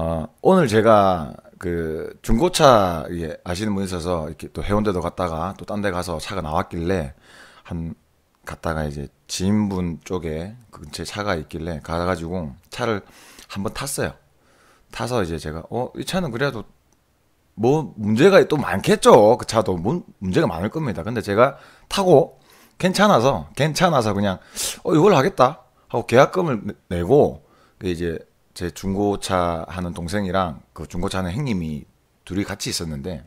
어, 오늘 제가 그 중고차 예, 아시는 분 있어서 이렇게 또 해운대도 갔다가 또 딴 데 가서 차가 나왔길래 한 갔다가 이제 지인분 쪽에 근처에 차가 있길래 가가지고 차를 한번 탔어요. 타서 이제 제가 어이 차는 그래도 뭐 문제가 또 많겠죠. 그 차도 문, 뭐 문제가 많을 겁니다. 근데 제가 타고 괜찮아서 괜찮아서 그냥 어 이걸 하겠다 하고 계약금을 내고 이제 제 중고차 하는 동생이랑 그 중고차 하는 행님이 둘이 같이 있었는데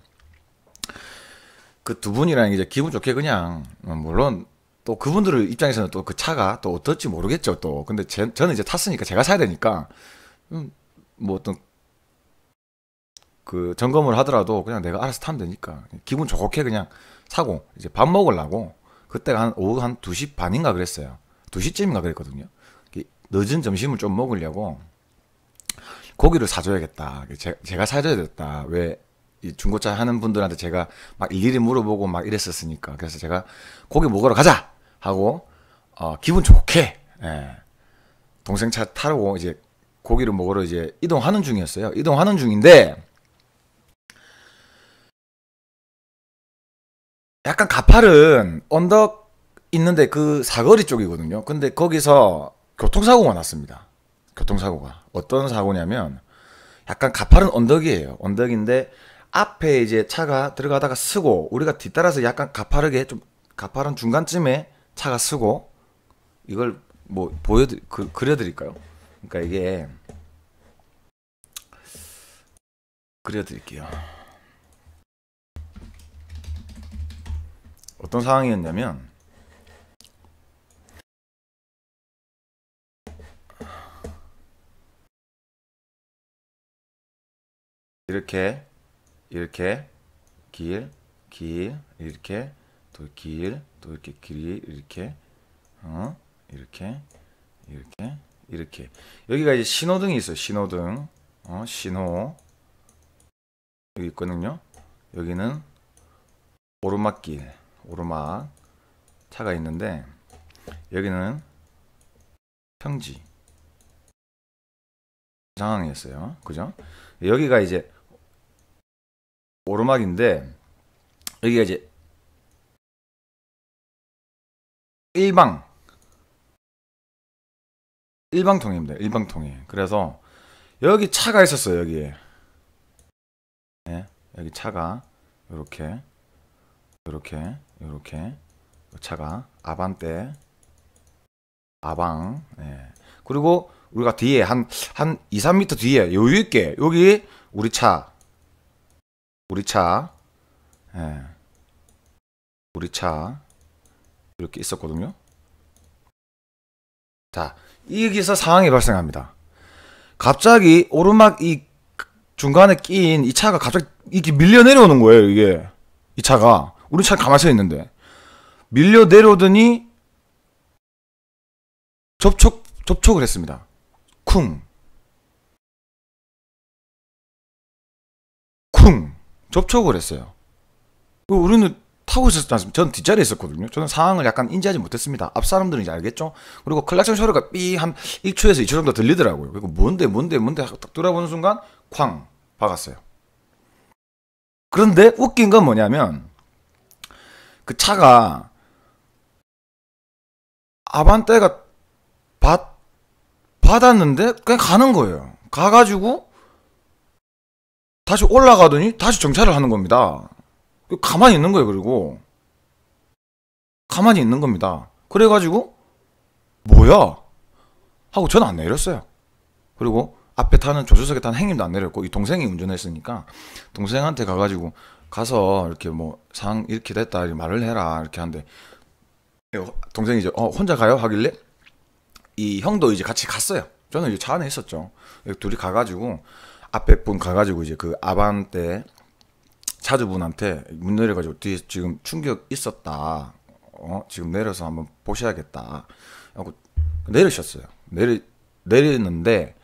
그 두 분이랑 이제 기분 좋게 그냥 어, 물론 또 그분들 입장에서는 또 그 차가 또 어떨지 모르겠죠 또 근데 제, 저는 이제 탔으니까 제가 사야 되니까 음, 뭐 어떤 그 점검을 하더라도 그냥 내가 알아서 타면 되니까 기분 좋게 그냥 사고 이제 밥 먹으려고 그때가 한 오후 한 2시 반인가 그랬어요. 2시쯤인가 그랬거든요. 늦은 점심을 좀 먹으려고 고기를 사줘야겠다. 제, 제가 사줘야겠다. 왜이 중고차 하는 분들한테 제가 막 일일이 물어보고 막 이랬었으니까. 그래서 제가 고기 먹으러 가자 하고 어, 기분 좋게 예. 동생 차 타고 이제 고기를 먹으러 이제 이동하는 중이었어요. 이동하는 중인데 약간 가파른 언덕 있는데 그 사거리 쪽이거든요. 근데 거기서 교통사고가 났습니다. 교통사고가. 어떤 사고냐면 약간 가파른 언덕이에요. 언덕인데 앞에 이제 차가 들어가다가 쓰고 우리가 뒤따라서 약간 가파르게 좀 가파른 중간쯤에 차가 쓰고 이걸 뭐 보여 그, 그려드릴까요? 그러니까 이게 그려드릴게요. 어떤 상황이었냐면 이렇게 이렇게 길, 길, 이렇게 또 길, 또 이렇게 길이 렇게 어? 이렇게 이렇게 이렇게 여기가 이제 신호등이 있어요. 신호등. 어, 신호. 여기 있거든요. 여기는 오르막길, 오르막 차가 있는데 여기는 평지 상황이었어요. 그죠? 여기가 이제 오르막인데 여기가 이제 1방 일방통입니다. 일방통이. 그래서 여기 차가 있었어요. 여기에. 네, 여기 차가 이렇게 이렇게 이렇게 차가 아반떼 아방 네. 그리고 우리가 뒤에 한 한 2, 3미터 뒤에 여유 있게 여기 우리 차 우리 차, 예. 우리 차 이렇게 있었거든요. 자, 여기서 상황이 발생합니다. 갑자기 오르막 이 중간에 끼인 이 차가 갑자기 이렇게 밀려 내려오는 거예요, 이게. 이 차가. 우리 차 가만히 서 있는데. 밀려 내려오더니 접촉, 접촉을 했습니다. 쿵. 쿵. 접촉을 했어요. 그 우리는 타고 있었지 않습니까? 저는 뒷자리에 있었거든요. 저는 상황을 약간 인지하지 못했습니다. 앞 사람들은 이제 알겠죠? 그리고 클락션 소리가 삐 한 1초에서 2초 정도 들리더라고요. 그리고 뭔데, 뭔데, 뭔데 하고 딱 돌아보는 순간 쾅! 박았어요. 그런데 웃긴 건 뭐냐면 그 차가 아반떼가 받, 받았는데 그냥 가는 거예요. 가가지고 다시 올라가더니 다시 정찰을 하는 겁니다. 그 가만히 있는 거예요, 그리고. 가만히 있는 겁니다. 그래가지고, 뭐야? 하고 저는 안 내렸어요. 그리고 앞에 타는 조수석에 타는 행님도 안 내렸고, 이 동생이 운전했으니까, 동생한테 가가지고, 가서 이렇게 뭐, 상 이렇게 됐다, 이렇게 말을 해라, 이렇게 하는데, 동생이 이제, 어, 혼자 가요? 하길래, 이 형도 이제 같이 갔어요. 저는 이제 차 안에 있었죠. 둘이 가가지고, 앞에 분 가가지고 이제 그 아반떼 차주분한테 문 내려가지고 뒤에 지금 충격 있었다. 어 지금 내려서 한번 보셔야겠다. 하고 내리셨어요. 내리 내리는데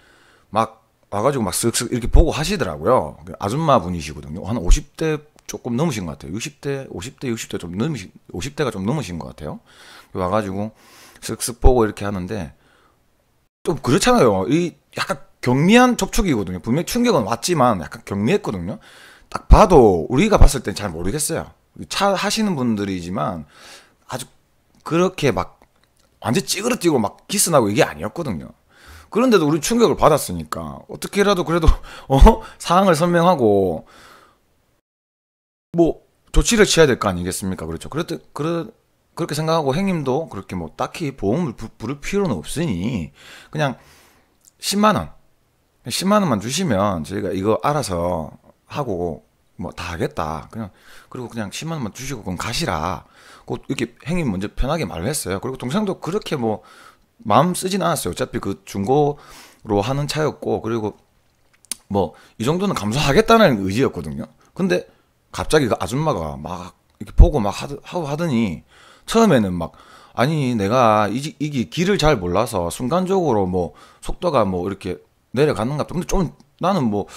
막 와가지고 막 슥슥 이렇게 보고 하시더라고요. 그 아줌마 분이시거든요. 한 50대 조금 넘으신 것 같아요. 60대, 50대, 60대 좀 넘으신, 50대가 좀 넘으신 것 같아요. 와가지고 슥슥 보고 이렇게 하는데 좀 그렇잖아요. 이 약간 경미한 접촉이거든요. 분명히 충격은 왔지만 약간 경미했거든요. 딱 봐도 우리가 봤을 땐 잘 모르겠어요. 차 하시는 분들이지만 아주 그렇게 막 완전 찌그러지고 막 기스나고 이게 아니었거든요. 그런데도 우리 충격을 받았으니까 어떻게라도 그래도 어? 상황을 설명하고 뭐 조치를 취해야 될 거 아니겠습니까? 그렇죠. 그랬 그래 그렇게 생각하고 행님도 그렇게 뭐 딱히 보험을 부, 부를 필요는 없으니 그냥 10만 원 10만 원만 주시면 저희가 이거 알아서 하고 뭐 다 하겠다. 그냥 그리고 그냥 10만 원만 주시고 그럼 가시라. 그 이렇게 행님 먼저 편하게 말을 했어요. 그리고 동생도 그렇게 뭐 마음 쓰진 않았어요. 어차피 그 중고로 하는 차였고 그리고 뭐 이 정도는 감수하겠다는 의지였거든요. 근데 갑자기 그 아줌마가 막 이렇게 보고 막 하드, 하고 하더니 처음에는 막 아니 내가 이, 이게 길을 잘 몰라서 순간적으로 뭐 속도가 뭐 이렇게 내려가는 갑다. 근데 좀 나는 뭐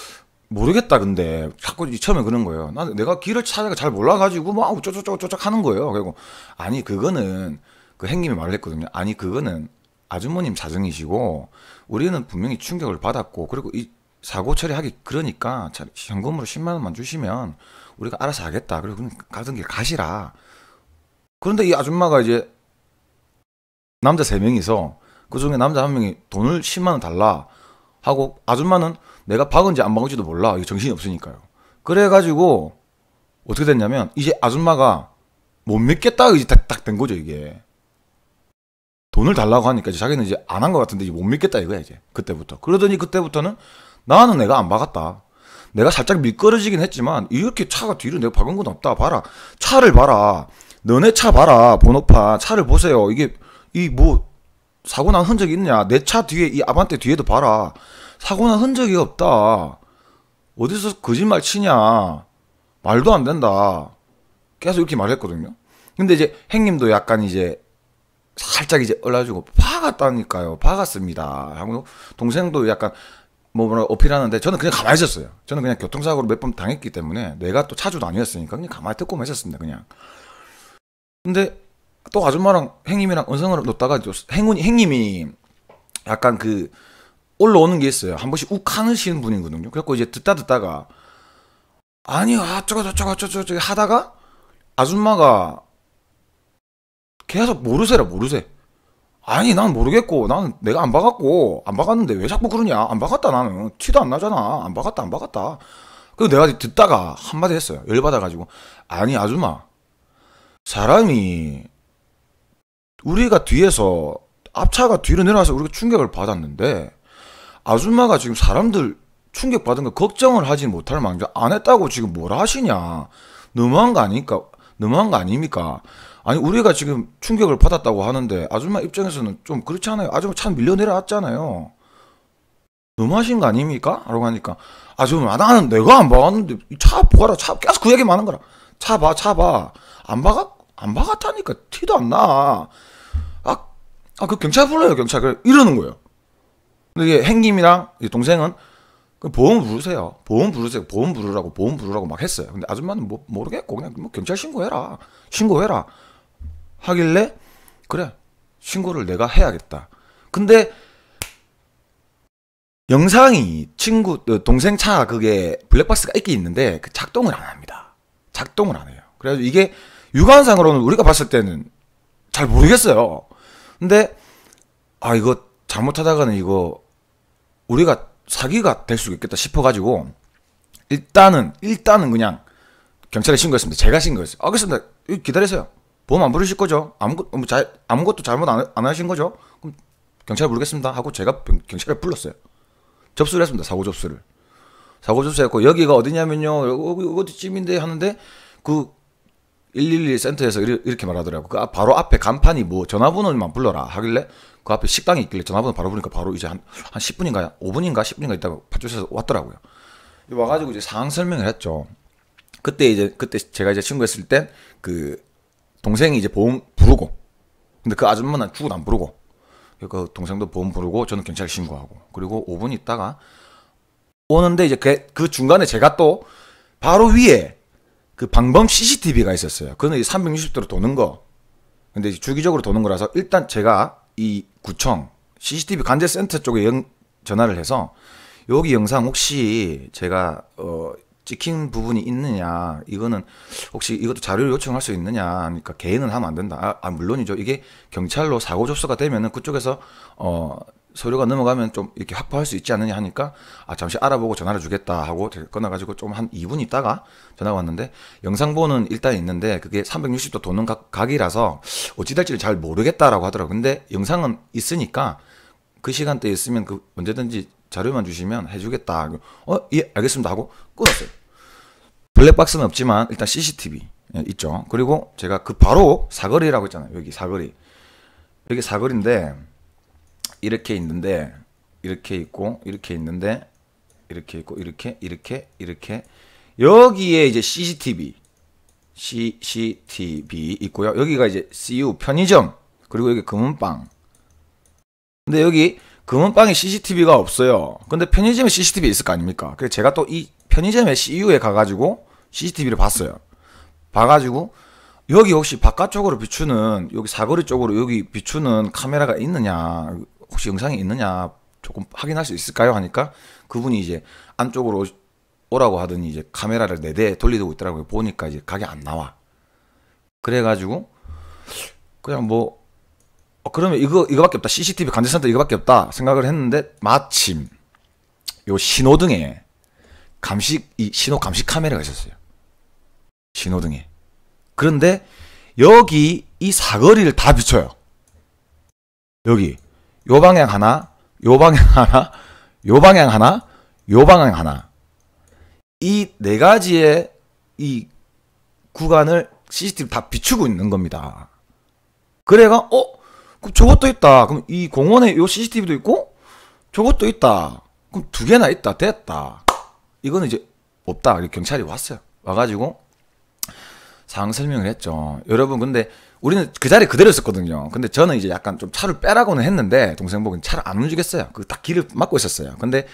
모르겠다 근데 자꾸 처음에 그런 거예요. 나는 내가 길을 찾아가 잘 몰라가지고 막 쪼쪼쪼쪼쪼 하는 거예요. 그리고 아니 그거는 그 행님이 말을 했거든요. 아니 그거는 아주머님 자정이시고 우리는 분명히 충격을 받았고 그리고 이 사고 처리하기 그러니까 현금으로 10만 원만 주시면 우리가 알아서 하겠다. 그리고 그냥 가던 길 가시라. 그런데 이 아줌마가 이제 남자 3명이서 그 중에 남자 한 명이 돈을 10만 원 달라. 하고 아줌마는 내가 박은지 안 박은지도 몰라. 이거 정신이 없으니까요. 그래가지고 어떻게 됐냐면 이제 아줌마가 못 믿겠다 이제 딱딱 된 거죠 이게. 돈을 달라고 하니까 이제 자기는 이제 안 한 것 같은데 이제 못 믿겠다 이거야 이제 그때부터. 그러더니 그때부터는 나는 내가 안 박았다. 내가 살짝 미끄러지긴 했지만 이렇게 차가 뒤로 내가 박은 건 없다. 봐라 차를 봐라. 너네 차 봐라 번호판 차를 보세요. 이게 이뭐 사고 난 흔적이 있냐? 내 차 뒤에 이 아반떼 뒤에도 봐라. 사고 난 흔적이 없다. 어디서 거짓말 치냐? 말도 안 된다. 계속 이렇게 말했거든요. 근데 이제 행님도 약간 이제 살짝 이제 얼라주고 박았다니까요. 박았습니다. 하고 동생도 약간 뭐 뭐라 어필하는데 저는 그냥 가만히 있었어요. 저는 그냥 교통사고로 몇 번 당했기 때문에 내가 또 차주도 아니었으니까 그냥 가만히 듣고만 있었습니다. 그냥. 근데 또 아줌마랑 행님이랑 은성을 놓다가 행운 행님이 약간 그 올라오는 게 있어요. 한 번씩 욱 하시는 분이거든요. 그래갖고 이제 듣다 듣다가 아니 아저거 저거 저거 저거 하다가 아줌마가 계속 모르세라 모르세. 아니 난 모르겠고 나는 내가 안 박았고 안 박았는데 왜 자꾸 그러냐 안 박았다 나는 티도 안 나잖아 안 박았다 안 박았다 그리고 내가 듣다가 한마디 했어요 열받아가지고 아니 아줌마 사람이 우리가 뒤에서 앞차가 뒤로 내려와서 우리가 충격을 받았는데 아줌마가 지금 사람들 충격 받은 거 걱정을 하지 못할 망정 안 했다고 지금 뭘 하시냐 너무한 거 아닙니까 너무한 거 아닙니까 아니 우리가 지금 충격을 받았다고 하는데 아줌마 입장에서는 좀 그렇지 않아요 아줌마 차 밀려 내려왔잖아요 너무하신 거 아닙니까 라고 하니까 아줌마 나는 내가 안봤는데차 보아라 차 계속 그 얘기만 하는 거라 차 봐 차 봐안 봐갖고 안 박았다니까 티도 안 나. 아, 아, 그 경찰 불러요, 경찰. 그래, 이러는 거예요. 근데 이게 행님이랑 동생은 그 보험 부르세요. 보험 부르세요. 보험 부르라고, 보험 부르라고 막 했어요. 근데 아줌마는 뭐, 모르겠고, 그냥 뭐 경찰 신고해라. 신고해라. 하길래, 그래. 신고를 내가 해야겠다. 근데 영상이 친구, 어, 동생 차 그게 블랙박스가 있긴 있는데 그 작동을 안 합니다. 작동을 안 해요. 그래서 이게 육안상으로는 우리가 봤을 때는 잘 모르겠어요. 근데 아 이거 잘못하다가는 이거 우리가 사기가 될 수 있겠다 싶어가지고 일단은 일단은 그냥 경찰에 신고했습니다. 제가 신고했어요. 아, 알겠습니다. 기다리세요. 보험 안 부르실 거죠? 아무것 뭐 아무것도 잘못 안, 안 하신 거죠? 그럼 경찰 부르겠습니다. 하고 제가 경찰에 불렀어요. 접수를 했습니다. 사고 접수를. 사고 접수했고 여기가 어디냐면요. 여기 어디쯤인데 하는데 그112 센터에서 이렇게 말하더라고. 그 바로 앞에 간판이 뭐 전화번호만 불러라 하길래 그 앞에 식당이 있길래 전화번호 바로 보니까 바로 이제 한, 한 10분인가 5분인가 10분인가 있다가 파출소에서 왔더라고요. 와가지고 이제 상황 설명을 했죠. 그때 이제 그때 제가 이제 친구였을 땐그 동생이 이제 보험 부르고 근데 그 아줌마는 죽어도 안 부르고 그 동생도 보험 부르고 저는 경찰 신고하고 그리고 5분 있다가 오는데 이제 그, 그 중간에 제가 또 바로 위에 그 방범 CCTV가 있었어요. 그는 360도로 도는 거. 근데 주기적으로 도는 거라서 일단 제가 이 구청 CCTV 관제 센터 쪽에 영, 전화를 해서 여기 영상 혹시 제가 어 찍힌 부분이 있느냐 이거는 혹시 이것도 자료를 요청할 수 있느냐 그러니까 개인은 하면 안 된다 아, 아 물론이죠 이게 경찰로 사고 접수가 되면은 그쪽에서 어 서류가 넘어가면 좀 이렇게 확보할 수 있지 않느냐 하니까 아 잠시 알아보고 전화를 주겠다 하고 끊어가지고 좀 한 2분 있다가 전화가 왔는데 영상 보는 일단 있는데 그게 360도 도는 각, 각이라서 어찌 될지를 잘 모르겠다라고 하더라고 근데 영상은 있으니까 그 시간대에 있으면 그 언제든지 자료만 주시면 해주겠다 어예 알겠습니다 하고 끊었어요 블랙박스는 없지만 일단 CCTV 예, 있죠 그리고 제가 그 바로 사거리라고 했잖아요 여기 사거리 여기 사거리인데 이렇게 있는데 이렇게 있고 이렇게 있는데 이렇게 있고 이렇게 이렇게 이렇게 여기에 이제 CCTV CCTV 있고요. 여기가 이제 CU 편의점 그리고 여기 금은빵. 근데 여기 금은빵에 CCTV가 없어요. 근데 편의점에 CCTV 있을 거 아닙니까? 그래서 제가 또 이 편의점에 CU에 가가지고 CCTV를 봤어요. 봐가지고 여기 혹시 바깥쪽으로 비추는 여기 사거리 쪽으로 여기 비추는 카메라가 있느냐 혹시 영상이 있느냐 조금 확인할 수 있을까요? 하니까 그분이 이제 안쪽으로 오라고 하더니 이제 카메라를 네대 돌리고 있더라고요. 보니까 이제 가게 안 나와. 그래가지고 그냥 뭐 어, 그러면 이거 이거밖에 없다. CCTV 감지센터 이거밖에 없다 생각을 했는데 마침 요 신호등에 감시 이 신호 감시 카메라가 있었어요. 신호등에. 그런데 여기 이 사거리를 다 비춰요. 여기 요 방향 하나, 요 방향 하나, 요 방향 하나, 요 방향 하나. 이 네 가지의 이 구간을 CCTV 다 비추고 있는 겁니다. 그래가 어? 그 저것도 있다. 그럼 이 공원에 요 CCTV도 있고 저것도 있다. 그럼 두 개나 있다. 됐다. 이거는 이제 없다. 경찰이 왔어요. 와가지고 상황 설명을 했죠. 여러분 근데 우리는 그자리 그대로 있었거든요. 근데 저는 이제 약간 좀 차를 빼라고는 했는데 동생복은 차를 안 움직였어요. 그 딱 길을 막고 있었어요. 근데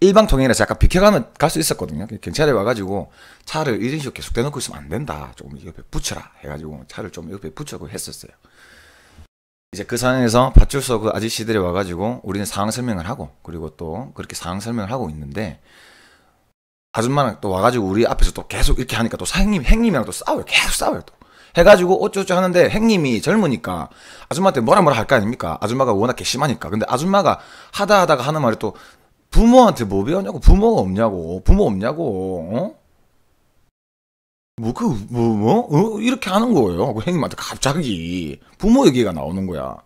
일방통행이라서 약간 비켜가면 갈 수 있었거든요. 경찰이 와가지고 차를 이런 식으로 계속 대놓고 있으면 안 된다. 조금 옆에 붙여라 해가지고 차를 좀 옆에 붙여고 했었어요. 이제 그 상황에서 파출소 그 아저씨들이 와가지고 우리는 상황 설명을 하고 그리고 또 그렇게 상황 설명을 하고 있는데 아줌마는 또 와가지고 우리 앞에서 또 계속 이렇게 하니까 또 사장님, 행님이랑 또 싸워요. 계속 싸워요. 또. 해가지고 어쩌고저쩌고 하는데 행님이 젊으니까 아줌마한테 뭐라 뭐라 할 거 아닙니까? 아줌마가 워낙 괘씸하니까. 근데 아줌마가 하다 하다가 하는 말이 또 부모한테 뭐 배웠냐고 부모가 없냐고 부모 없냐고 어? 뭐그뭐 그, 뭐, 뭐? 어? 이렇게 하는 거예요. 그 행님한테 갑자기 부모 얘기가 나오는 거야.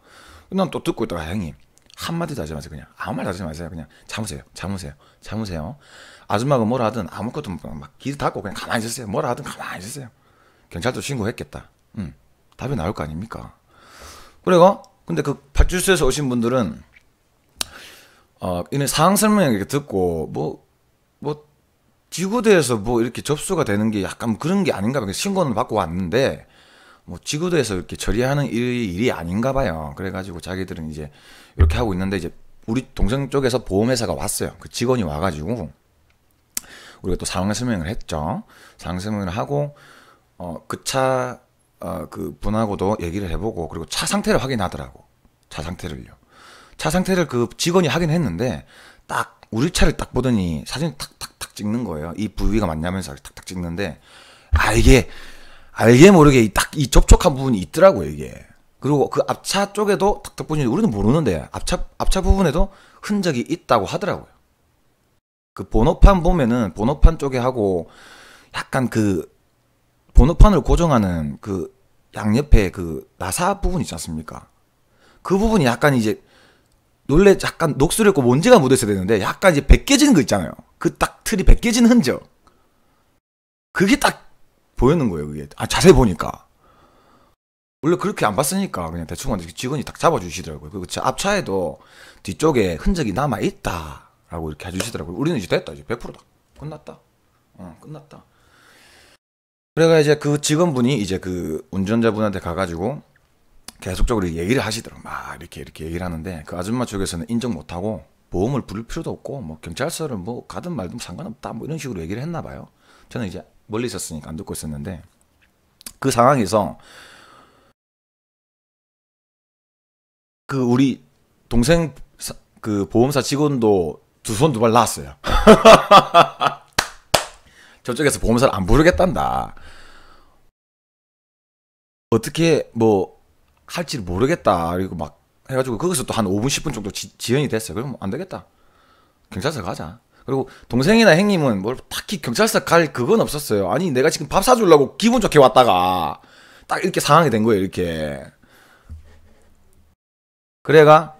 난 또 듣고 있다가 행님 한마디도 하지 마세요. 그냥 아무 말도 하지 마세요. 그냥 잠으세요잠으세요잠으세요 아줌마가 뭐라 하든 아무것도 막길 닫고 그냥 가만히 있으세요. 뭐라 하든 가만히 있으세요. 경찰도 신고했겠다. 음, 답이 나올 거 아닙니까? 그래가 근데 그 파출소에서 오신 분들은 어, 이는 상황 설명 이 듣고 뭐뭐 뭐 지구대에서 뭐 이렇게 접수가 되는 게 약간 그런 게 아닌가 봐요. 신고는 받고 왔는데 뭐 지구대에서 이렇게 처리하는 일이, 일이 아닌가 봐요. 그래가지고 자기들은 이제 이렇게 하고 있는데 이제 우리 동생 쪽에서 보험회사가 왔어요. 그 직원이 와가지고 우리가 또 상황 설명을 했죠. 상황 설명을 하고 어, 그 차, 어, 그 분하고도 얘기를 해보고, 그리고 차 상태를 확인하더라고. 차 상태를요. 차 상태를 그 직원이 확인했는데, 딱, 우리 차를 딱 보더니 사진을 탁탁탁 찍는 거예요. 이 부위가 맞냐면서 탁탁 찍는데, 아, 게 알게 아, 모르게 딱 이 접촉한 부분이 있더라고요, 이게. 그리고 그 앞차 쪽에도 탁탁 보니 우리는 모르는데, 앞차, 앞차 부분에도 흔적이 있다고 하더라고요. 그 번호판 보면은 번호판 쪽에 하고 약간 그 번호판을 고정하는 그 양옆에 그 나사 부분 있지 않습니까? 그 부분이 약간 이제 원래 약간 녹슬었고 먼지가 묻어 있어야 되는데 약간 이제 벗겨지는 거 있잖아요. 그 딱 틀이 벗겨진 흔적. 그게 딱 보이는 거예요. 그게 아 자세히 보니까 원래 그렇게 안 봤으니까 그냥 대충 왔는데 직원이 딱 잡아주시더라고요. 그리 앞차에도 뒤쪽에 흔적이 남아 있다라고 이렇게 해주시더라고요. 우리는 이제 됐다 이제 100%다 끝났다. 어 끝났다. 그래가 이제 그 직원분이 이제 그 운전자분한테 가가지고 계속적으로 얘기를 하시더라고. 막 이렇게 이렇게 얘기를 하는데 그 아줌마 쪽에서는 인정 못하고 보험을 부를 필요도 없고 뭐 경찰서를 뭐 가든 말든 상관없다 뭐 이런 식으로 얘기를 했나 봐요. 저는 이제 멀리 있었으니까 안 듣고 있었는데 그 상황에서 그 우리 동생 그 보험사 직원도 두 손 두발 나왔어요 저쪽에서 보험사를 안 부르겠단다. 어떻게 뭐 할지 모르겠다. 그리고 막 해가지고 거기서 또 한 5분 10분 정도 지, 연이 됐어요. 그럼 안 되겠다. 경찰서 가자. 그리고 동생이나 형님은 뭘 딱히 경찰서 갈 그건 없었어요. 아니 내가 지금 밥 사주려고 기분 좋게 왔다가 딱 이렇게 상황이 된 거예요. 이렇게. 그래가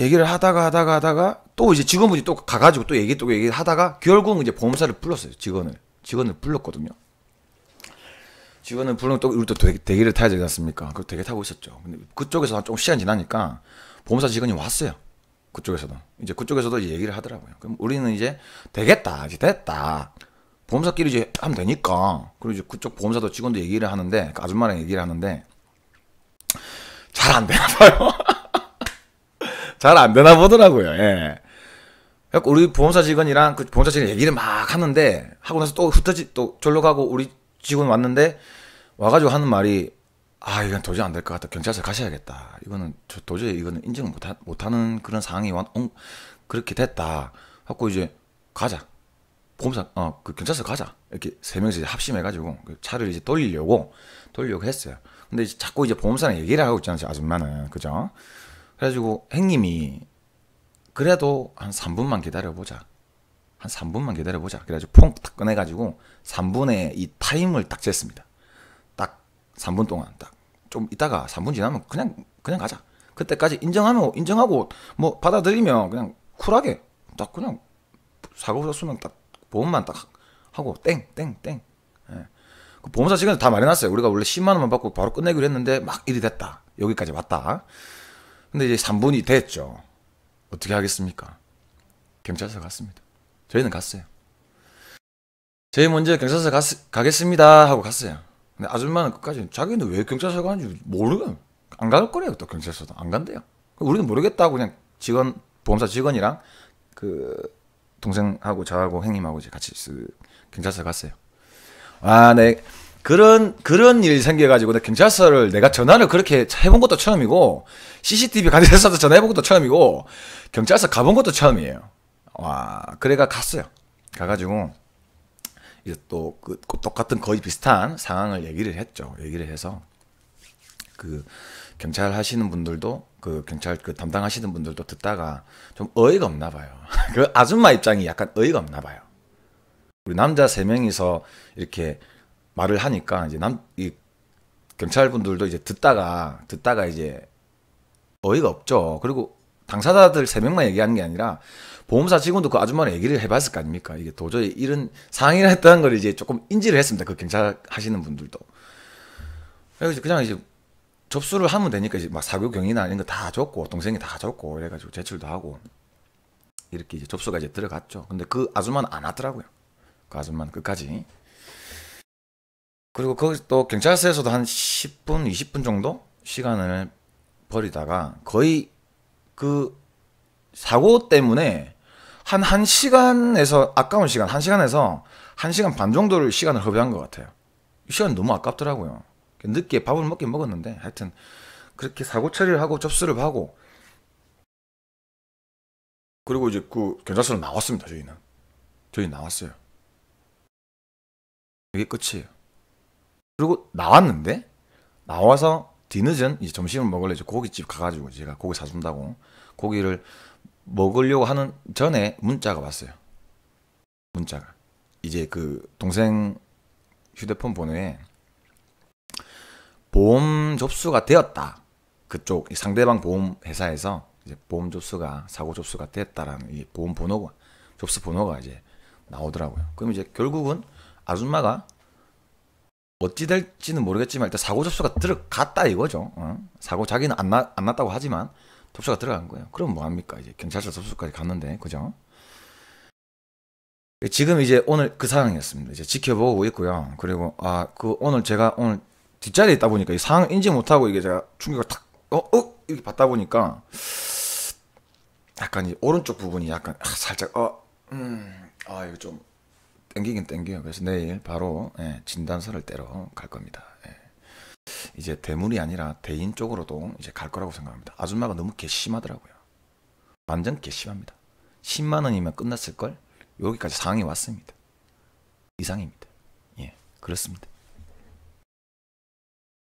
얘기를 하다가 하다가 하다가 또 이제 직원분이 또 가가지고 또 얘기 또 얘기하다가 결국은 이제 보험사를 불렀어요 직원을 직원을 불렀거든요. 직원을 불러 또 우리 또 대기, 를 타야 되지 않습니까? 그 대기 타고 있었죠. 근데 그쪽에서 좀 시간 지나니까 보험사 직원이 왔어요. 그쪽에서도 이제 그쪽에서도 이제 얘기를 하더라고요. 그럼 우리는 이제 되겠다 이제 됐다 보험사끼리 이제 하면 되니까 그리고 이제 그쪽 보험사도 직원도 얘기를 하는데 그 아줌마랑 얘기를 하는데 잘 안 되나 봐요. 잘 안 되나 보더라고요. 예. 그래서 우리 보험사 직원이랑 그 보험사 직원 얘기를 막 하는데 하고 나서 또 흩어지 또 졸로 가고 우리 직원 왔는데 와가지고 하는 말이 아 이건 도저히 안 될 것 같다 경찰서 가셔야겠다 이거는 저 도저히 이거는 인정을 못하, 못하는 그런 상황이 완 어, 그렇게 됐다 하고 이제 가자 보험사 어 그 경찰서 가자 이렇게 세 명이서 합심해가지고 그 차를 이제 돌리려고 돌리려고 했어요 근데 이제 자꾸 이제 보험사랑 얘기를 하고 있잖아요 아줌마는 그죠 그래가지고 행님이 그래도 한 3분만 기다려보자. 한 3분만 기다려보자. 그래가지고 퐁딱 꺼내가지고 3분의 이 타임을 딱 쟀습니다. 딱 3분 동안 딱. 좀 이따가 3분 지나면 그냥, 그냥 가자. 그때까지 인정하면, 인정하고 뭐 받아들이면 그냥 쿨하게 딱 그냥 사고 수명 딱 보험만 딱 하고 땡, 땡, 땡. 예. 그 보험사 시간을 다 마련했어요. 우리가 원래 10만 원만 받고 바로 끝내기로 했는데 막 일이 됐다. 여기까지 왔다. 근데 이제 3분이 됐죠. 어떻게 하겠습니까? 경찰서 갔습니다. 저희는 갔어요. 제일 먼저 경찰서 가, 가겠습니다 하고 갔어요. 근데 아줌마는 끝까지 자기는 왜 경찰서 가는지 모르고 안 갈 거래요. 또 경찰서도 안 간대요. 그 우리는 모르겠다고 그냥 직원 보험사 직원이랑 그 동생하고 저하고 형님하고 같이 경찰서 갔어요. 아, 네. 그런 그런 일이 생겨가지고 내 경찰서를 내가 전화를 그렇게 해본 것도 처음이고 CCTV 관제서도 전화해본 것도 처음이고 경찰서 가본 것도 처음이에요. 와 그래가 갔어요. 가가지고 이제 또 그, 그, 똑같은 거의 비슷한 상황을 얘기를 했죠. 얘기를 해서 그 경찰 하시는 분들도 그 경찰 그 담당하시는 분들도 듣다가 좀 어이가 없나 봐요. 그 아줌마 입장이 약간 어이가 없나 봐요. 우리 남자 세 명이서 이렇게 말을 하니까 이제 남 이 경찰분들도 이제 듣다가 듣다가 이제 어이가 없죠. 그리고 당사자들 세 명만 얘기하는 게 아니라 보험사 직원도 그 아줌마랑 얘기를 해봤을 거 아닙니까? 이게 도저히 이런 상의를 했다는 걸 이제 조금 인지를 했습니다. 그 경찰 하시는 분들도. 그래서 그냥 이제 접수를 하면 되니까 이제 막 사교 경위나 이런 거 다 줬고 동생이 다 줬고 이래가지고 제출도 하고 이렇게 이제 접수가 이제 들어갔죠. 근데 그 아줌마는 안 하더라고요. 그 아줌마는 끝까지 그리고 거기 또 경찰서에서도 한 10분, 20분 정도 시간을 버리다가 거의 그 사고 때문에 한 1시간에서 아까운 시간, 1시간에서 1시간 반 정도를 시간을 허비한 것 같아요. 시간 너무 아깝더라고요. 늦게 밥을 먹긴 먹었는데 하여튼 그렇게 사고 처리를 하고 접수를 하고 그리고 이제 그 경찰서로 나왔습니다. 저희는 저희 나왔어요. 이게 끝이에요. 그리고 나왔는데 나와서 뒤늦은 이제 점심을 먹을래 이제 고깃집 가가지고 제가 고기 사준다고 고기를 먹으려고 하는 전에 문자가 왔어요. 문자가 이제 그 동생 휴대폰 번호에 보험 접수가 되었다. 그쪽 상대방 보험 회사에서 이제 보험 접수가 사고 접수가 됐다라는 이 보험 번호가 접수 번호가 이제 나오더라고요. 그럼 이제 결국은 아줌마가 어찌 될지는 모르겠지만 일단 사고 접수가 들어갔다 이거죠. 어? 사고 자기는 안, 나, 안 났다고 하지만 접수가 들어간 거예요. 그럼 뭐 합니까 이제 경찰서 접수까지 갔는데 그죠? 지금 이제 오늘 그 상황이었습니다. 이제 지켜보고 있고요. 그리고 아 그 오늘 제가 오늘 뒷자리에 있다 보니까 이 상황 인지 못하고 이게 제가 충격을 탁 어어 어? 이렇게 받다 보니까 약간 이 오른쪽 부분이 약간 아, 살짝 어음아 이거 좀 땡기긴 땡겨요. 그래서 내일 바로 예, 진단서를 떼러 갈 겁니다. 예. 이제 대물이 아니라 대인 쪽으로도 이제 갈 거라고 생각합니다. 아줌마가 너무 괘씸하더라고요. 완전 괘씸합니다. 10만 원이면 끝났을 걸 여기까지 상황이 왔습니다. 이상입니다. 예, 그렇습니다.